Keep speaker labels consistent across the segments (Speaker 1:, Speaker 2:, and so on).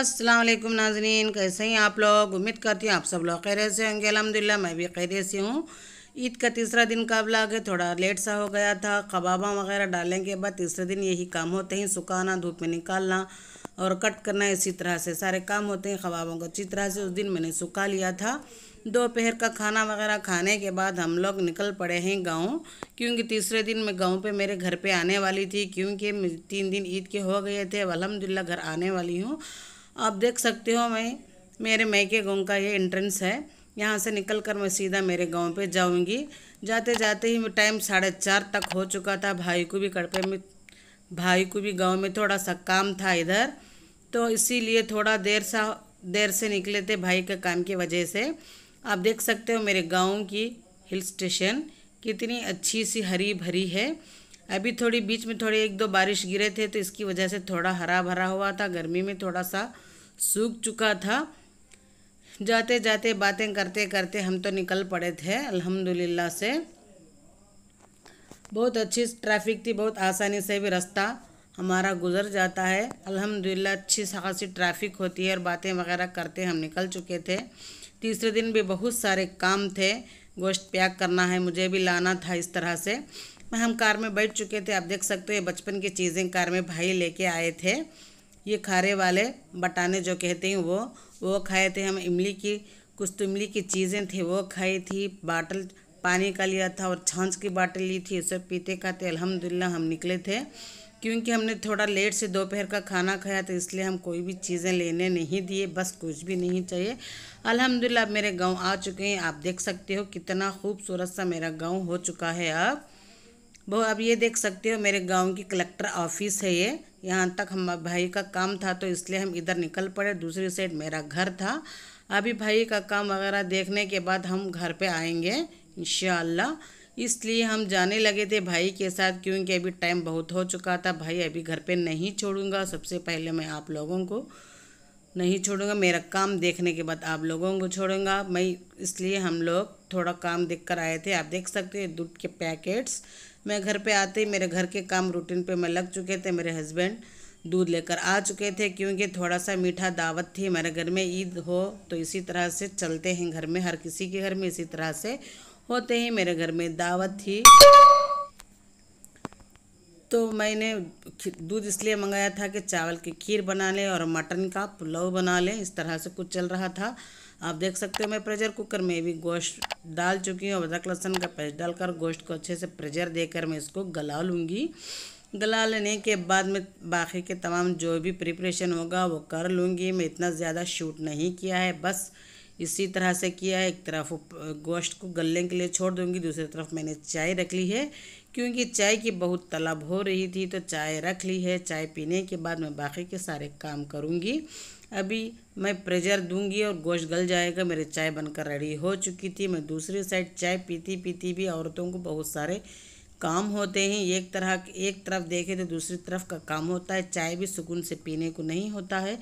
Speaker 1: असलम नाजरीन कैसे हैं आप लोग उम्मीद करती हूँ आप सब लोग खैर से होंगे अलहमदिल्ला मैं भी खैर से हूँ ईद का तीसरा दिन कब ब्लाग थोड़ा लेट सा हो गया था कबाबा वगैरह डालने के बाद तीसरे दिन यही काम होते हैं सुखाना धूप में निकालना और कट करना इसी तरह से सारे काम होते हैं कबाबों को अच्छी तरह से उस दिन मैंने सुखा लिया था दोपहर का खाना वगैरह खाने के बाद हम लोग निकल पड़े हैं गांव क्योंकि तीसरे दिन मैं गांव पे मेरे घर पे आने वाली थी क्योंकि तीन दिन ईद के हो गए थे अलहमदिल्ला घर आने वाली हूँ आप देख सकते हो मैं मेरे मैके गाँव का ये एंट्रेंस है यहाँ से निकल कर मैं सीधा मेरे गांव पे जाऊँगी जाते जाते ही मैं टाइम साढ़े चार तक हो चुका था भाई को भी कड़पे में भाई को भी गांव में थोड़ा सा काम था इधर तो इसीलिए थोड़ा देर सा देर से निकले थे भाई के काम की वजह से आप देख सकते हो मेरे गांव की हिल स्टेशन कितनी अच्छी सी हरी भरी है अभी थोड़ी बीच में थोड़ी एक दो बारिश गिरे थे तो इसकी वजह से थोड़ा हरा भरा हुआ था गर्मी में थोड़ा सा सूख चुका था जाते जाते बातें करते करते हम तो निकल पड़े थे अल्हम्दुलिल्लाह से बहुत अच्छी ट्रैफिक थी बहुत आसानी से भी रास्ता हमारा गुजर जाता है अल्हम्दुलिल्लाह अच्छी खासी ट्रैफिक होती है और बातें वगैरह करते हम निकल चुके थे तीसरे दिन भी बहुत सारे काम थे गोश्त पैक करना है मुझे भी लाना था इस तरह से हम कार में बैठ चुके थे आप देख सकते हो ये बचपन की चीज़ें कार में भाई लेके आए थे ये खारे वाले बटाने जो कहते हैं वो वो खाए थे हम इमली की कुछ तो इमली की चीज़ें थी वो खाई थी बाटल पानी का लिया था और छाछ की बाटल ली थी उसे पीते खाते अलहमदिल्ला हम निकले थे क्योंकि हमने थोड़ा लेट से दोपहर का खाना खाया तो इसलिए हम कोई भी चीज़ें लेने नहीं दिए बस कुछ भी नहीं चाहिए अल्हम्दुलिल्लाह मेरे गांव आ चुके हैं आप देख सकते हो कितना खूबसूरत सा मेरा गांव हो चुका है अब वो अब ये देख सकते हो मेरे गांव की कलेक्टर ऑफिस है ये यहाँ तक हम भाई का काम था तो इसलिए हम इधर निकल पड़े दूसरी साइड मेरा घर था अभी भाई का काम वगैरह देखने के बाद हम घर पे आएंगे इन इसलिए हम जाने लगे थे भाई के साथ क्योंकि अभी टाइम बहुत हो चुका था भाई अभी घर पे नहीं छोड़ूंगा सबसे पहले मैं आप लोगों को नहीं छोड़ूंगा मेरा काम देखने के बाद आप लोगों को छोड़ूंगा मैं इसलिए हम लोग थोड़ा काम देख कर आए थे आप देख सकते हैं दूध के पैकेट्स मैं घर पे आते ही मेरे घर के काम रूटीन पे मैं लग चुके थे मेरे हस्बैंड दूध लेकर आ चुके थे क्योंकि थोड़ा सा मीठा दावत थी हमारे घर में ईद हो तो इसी तरह से चलते हैं घर में हर किसी के घर में इसी तरह से होते ही मेरे घर में दावत थी तो मैंने दूध इसलिए मंगाया था कि चावल की खीर बना लें और मटन का पुलाव बना लें इस तरह से कुछ चल रहा था आप देख सकते हो मैं प्रेशर कुकर में भी गोश्त डाल चुकी हूँ अदरक लहसुन का पेस्ट डालकर गोश्त को अच्छे से प्रेशर देकर मैं इसको गला लूँगी गला लेने के बाद मैं बाकी के तमाम जो भी प्रिपरेशन होगा वो कर लूँगी मैं इतना ज़्यादा शूट नहीं किया है बस इसी तरह से किया एक तरफ गोश्त को गलने के लिए छोड़ दूंगी दूसरी तरफ मैंने चाय रख ली है क्योंकि चाय की बहुत तलब हो रही थी तो चाय रख ली है चाय पीने के बाद मैं बाकी के सारे काम करूँगी अभी मैं प्रेजर दूंगी और गोश्त गल जाएगा मेरे चाय बनकर रेडी हो चुकी थी मैं दूसरी साइड चाय पीती पीती भी औरतों को बहुत सारे काम होते हैं एक तरह एक तरफ देखें तो दूसरी तरफ का काम होता है चाय भी सुकून से पीने को नहीं होता है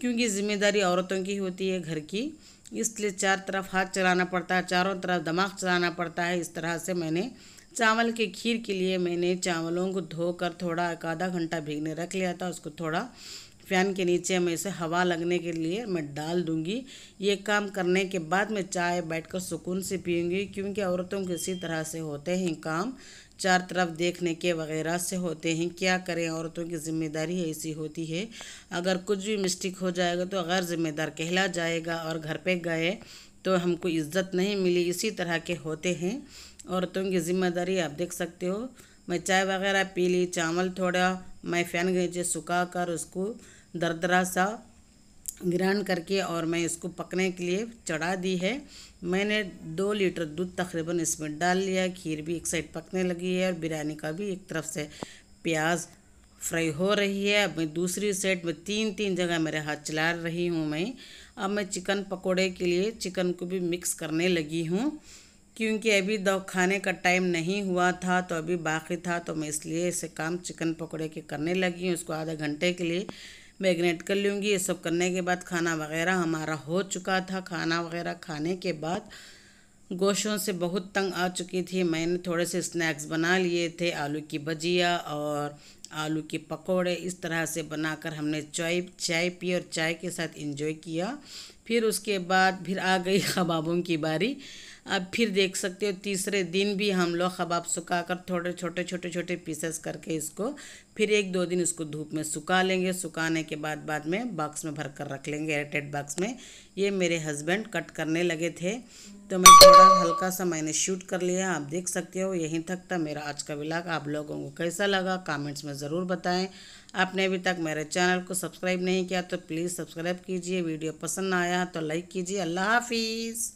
Speaker 1: क्योंकि जिम्मेदारी औरतों की होती है घर की इसलिए चार तरफ हाथ चलाना पड़ता है चारों तरफ दिमाग चलाना पड़ता है इस तरह से मैंने चावल के खीर के लिए मैंने चावलों को धोकर थोड़ा एक आधा घंटा भीगने रख लिया था उसको थोड़ा फ़ैन के नीचे मैं इसे हवा लगने के लिए मैं डाल दूंगी ये काम करने के बाद मैं चाय बैठकर सुकून से पीऊँगी क्योंकि औरतों के इसी तरह से होते हैं काम चार तरफ देखने के वगैरह से होते हैं क्या करें औरतों की जिम्मेदारी ऐसी होती है अगर कुछ भी मिस्टेक हो जाएगा तो गैर जिम्मेदार कहला जाएगा और घर पे गए तो हमको इज्जत नहीं मिली इसी तरह के होते हैं औरतों की जिम्मेदारी आप देख सकते हो मैं चाय वगैरह पी ली चावल थोड़ा मैं फैन गई सुखा कर उसको दरदरा सा ग्रहण करके और मैं इसको पकने के लिए चढ़ा दी है मैंने दो लीटर दूध तकरीबन इसमें डाल लिया खीर भी एक साइड पकने लगी है और बिरयानी का भी एक तरफ से प्याज फ्राई हो रही है अब मैं दूसरी साइड में तीन तीन जगह मेरे हाथ चला रही हूँ मैं अब मैं चिकन पकोड़े के लिए चिकन को भी मिक्स करने लगी हूँ क्योंकि अभी दो खाने का टाइम नहीं हुआ था तो अभी बाकी था तो मैं इसलिए इसे काम चिकन पकोड़े के करने लगी हूँ उसको आधा घंटे के लिए मैगनेट कर लूँगी ये सब करने के बाद खाना वगैरह हमारा हो चुका था खाना वगैरह खाने के बाद गोशों से बहुत तंग आ चुकी थी मैंने थोड़े से स्नैक्स बना लिए थे आलू की भजिया और आलू के पकोड़े इस तरह से बनाकर हमने चाय चाय पी और चाय के साथ इंजॉय किया फिर उसके बाद फिर आ गई खबाबों की बारी अब फिर देख सकते हो तीसरे दिन भी हम लोग कबाब सुखा कर थोड़े छोटे छोटे छोटे पीसेस करके इसको फिर एक दो दिन इसको धूप में सुखा लेंगे सुखाने के बाद बाद में बॉक्स में भर कर रख लेंगे एयरटेड बॉक्स में ये मेरे हस्बैंड कट करने लगे थे तो मैं थोड़ा हल्का सा मैंने शूट कर लिया आप देख सकते हो यहीं तक था मेरा आज का विलाग आप लोगों को कैसा लगा कमेंट्स में ज़रूर बताएं आपने अभी तक मेरे चैनल को सब्सक्राइब नहीं किया तो प्लीज़ सब्सक्राइब कीजिए वीडियो पसंद आया तो लाइक कीजिए अल्लाह हाफिज़